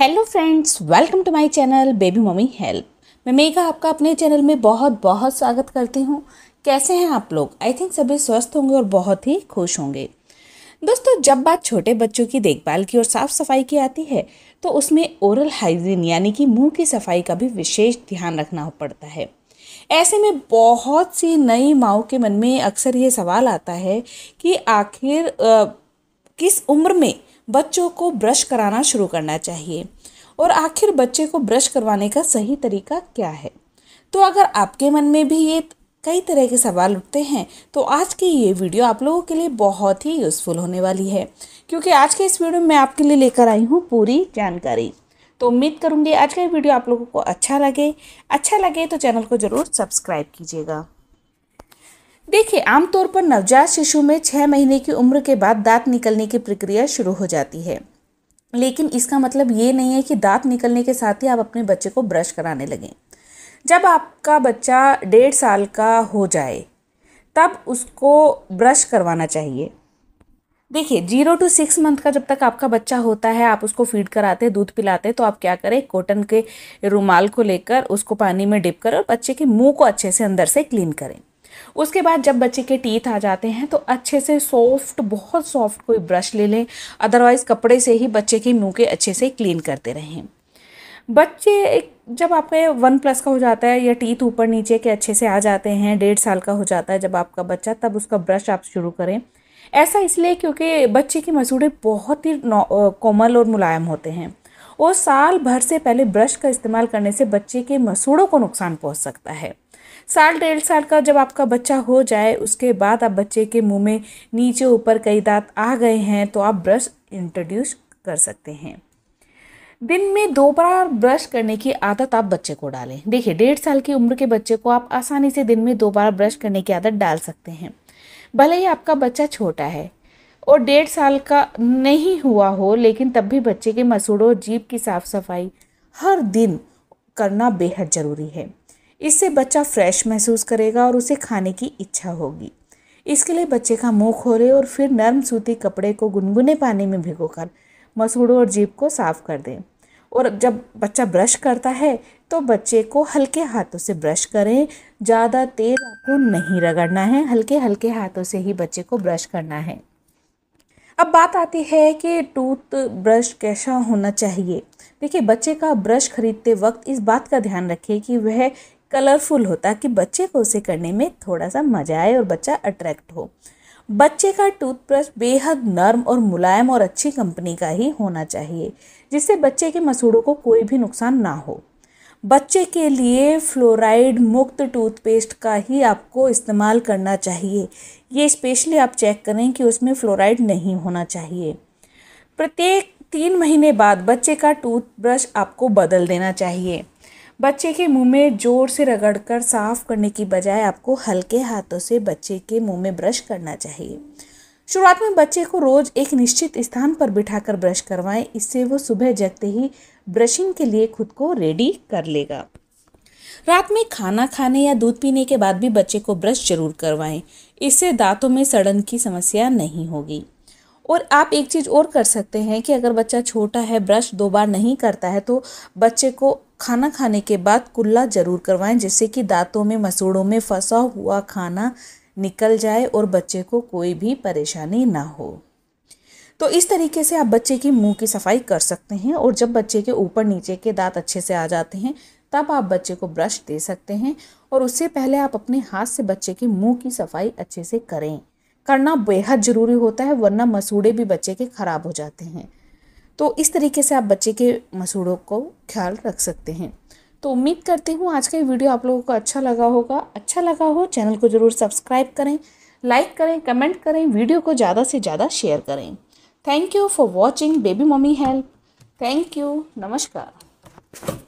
hello friends welcome to my channel baby mummy help मैं मेघा आपका अपने चैनल में बहुत बहुत स्वागत करती हूँ कैसे हैं आप लोग आई थिंक सभी स्वस्थ होंगे और बहुत ही खुश होंगे दोस्तों जब बात छोटे बच्चों की देखभाल की और साफ़ सफाई की आती है तो उसमें ओरल हाइजीन यानी कि मुंह की सफाई का भी विशेष ध्यान रखना पड़ता है ऐसे में बहुत सी नई माओ के मन में अक्सर ये सवाल आता है कि आखिर किस उम्र में बच्चों को ब्रश कराना शुरू करना चाहिए और आखिर बच्चे को ब्रश करवाने का सही तरीका क्या है तो अगर आपके मन में भी ये कई तरह के सवाल उठते हैं तो आज की ये वीडियो आप लोगों के लिए बहुत ही यूज़फुल होने वाली है क्योंकि आज के इस वीडियो में मैं आपके लिए लेकर आई हूँ पूरी जानकारी तो उम्मीद करूँगी आज का ये वीडियो आप लोगों को अच्छा लगे अच्छा लगे तो चैनल को ज़रूर सब्सक्राइब कीजिएगा देखिए आमतौर पर नवजात शिशु में छः महीने की उम्र के बाद दांत निकलने की प्रक्रिया शुरू हो जाती है लेकिन इसका मतलब ये नहीं है कि दांत निकलने के साथ ही आप अपने बच्चे को ब्रश कराने लगें जब आपका बच्चा डेढ़ साल का हो जाए तब उसको ब्रश करवाना चाहिए देखिए जीरो टू सिक्स मंथ का जब तक आपका बच्चा होता है आप उसको फीड कराते दूध पिलाते तो आप क्या करें कॉटन के रुमाल को लेकर उसको पानी में डिप करें और बच्चे के मुंह को अच्छे से अंदर से क्लीन करें उसके बाद जब बच्चे के टीथ आ जाते हैं तो अच्छे से सॉफ्ट बहुत सॉफ्ट कोई ब्रश ले लें अदरवाइज़ कपड़े से ही बच्चे के मुंह के अच्छे से क्लीन करते रहें बच्चे एक जब आपके वन प्लस का हो जाता है या टीथ ऊपर नीचे के अच्छे से आ जाते हैं डेढ़ साल का हो जाता है जब आपका बच्चा तब उसका ब्रश आप शुरू करें ऐसा इसलिए क्योंकि बच्चे की मसूड़े बहुत ही कोमल और मुलायम होते हैं और साल भर से पहले ब्रश का इस्तेमाल करने से बच्चे के मसूड़ों को नुकसान पहुंच सकता है साल डेढ़ साल का जब आपका बच्चा हो जाए उसके बाद आप बच्चे के मुंह में नीचे ऊपर कई दांत आ गए हैं तो आप ब्रश इंट्रोड्यूस कर सकते हैं दिन में दो बार ब्रश करने की आदत आप बच्चे को डालें देखिए डेढ़ साल की उम्र के बच्चे को आप आसानी से दिन में दो बार ब्रश करने की आदत डाल सकते हैं भले ही आपका बच्चा छोटा है और डेढ़ साल का नहीं हुआ हो लेकिन तब भी बच्चे के मसूड़ों जीप की साफ़ सफाई हर दिन करना बेहद ज़रूरी है इससे बच्चा फ्रेश महसूस करेगा और उसे खाने की इच्छा होगी इसके लिए बच्चे का मुंह खोले और फिर नर्म सूती कपड़े को गुनगुने पानी में भिगोकर मसूड़ों और जीप को साफ कर दें और जब बच्चा ब्रश करता है तो बच्चे को हल्के हाथों से ब्रश करें ज़्यादा तेज आपको नहीं रगड़ना है हल्के हल्के हाथों से ही बच्चे को ब्रश करना है अब बात आती है कि टूथ ब्रश कैसा होना चाहिए देखिए बच्चे का ब्रश खरीदते वक्त इस बात का ध्यान रखें कि वह कलरफुल हो ताकि बच्चे को उसे करने में थोड़ा सा मज़ा आए और बच्चा अट्रैक्ट हो बच्चे का टूथब्रश बेहद नर्म और मुलायम और अच्छी कंपनी का ही होना चाहिए जिससे बच्चे के मसूड़ों को कोई भी नुकसान ना हो बच्चे के लिए फ्लोराइड मुक्त टूथपेस्ट का ही आपको इस्तेमाल करना चाहिए ये स्पेशली आप चेक करें कि उसमें फ्लोराइड नहीं होना चाहिए प्रत्येक तीन महीने बाद बच्चे का टूथब्रश आपको बदल देना चाहिए बच्चे के मुंह में ज़ोर से रगड़कर साफ करने की बजाय आपको हल्के हाथों से बच्चे के मुंह में ब्रश करना चाहिए शुरुआत में बच्चे को रोज़ एक निश्चित स्थान पर बिठाकर ब्रश करवाएं इससे वो सुबह जगते ही ब्रशिंग के लिए खुद को रेडी कर लेगा रात में खाना खाने या दूध पीने के बाद भी बच्चे को ब्रश जरूर करवाएं इससे दांतों में सड़न की समस्या नहीं होगी और आप एक चीज़ और कर सकते हैं कि अगर बच्चा छोटा है ब्रश दो बार नहीं करता है तो बच्चे को खाना खाने के बाद कुल्ला ज़रूर करवाएं जिससे कि दांतों में मसूड़ों में फंसा हुआ खाना निकल जाए और बच्चे को कोई भी परेशानी ना हो तो इस तरीके से आप बच्चे की मुंह की सफाई कर सकते हैं और जब बच्चे के ऊपर नीचे के दांत अच्छे से आ जाते हैं तब आप बच्चे को ब्रश दे सकते हैं और उससे पहले आप अपने हाथ से बच्चे के मुंह की सफाई अच्छे से करें करना बेहद ज़रूरी होता है वरना मसूड़े भी बच्चे के ख़राब हो जाते हैं तो इस तरीके से आप बच्चे के मसूड़ों को ख्याल रख सकते हैं तो उम्मीद करती हूँ आज का ये वीडियो आप लोगों को अच्छा लगा होगा अच्छा लगा हो चैनल को ज़रूर सब्सक्राइब करें लाइक करें कमेंट करें वीडियो को ज़्यादा से ज़्यादा शेयर करें thank you for watching baby mummy help thank you नमस्कार